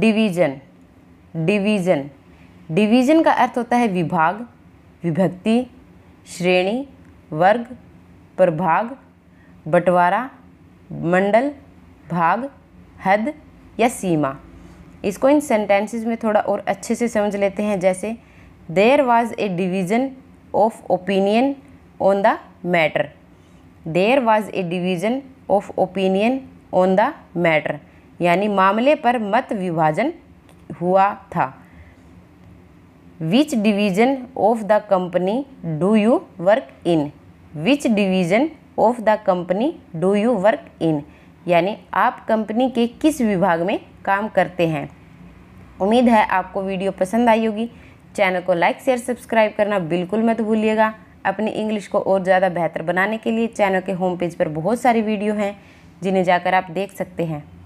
division division division का अर्थ होता है विभाग विभक्ति श्रेणी वर्ग प्रभाग बंटवारा मंडल भाग हद या सीमा इसको इन सेंटेंसेस में थोड़ा और अच्छे से समझ लेते हैं जैसे there was a division of opinion on the matter there was a division of opinion on the matter यानी मामले पर मत विभाजन हुआ था which division of the company do you work in which division of the company do you work in यानी आप company के किस विभाग में काम करते हैं उम्मीद है आपको वीडियो पसंद आई होगी चैनल को लाइक शेयर सब्सक्राइब करना बिल्कुल मत भूलिएगा अपनी इंग्लिश को और ज़्यादा बेहतर बनाने के लिए चैनल के होम पेज पर बहुत सारी वीडियो हैं जिन्हें जाकर आप देख सकते हैं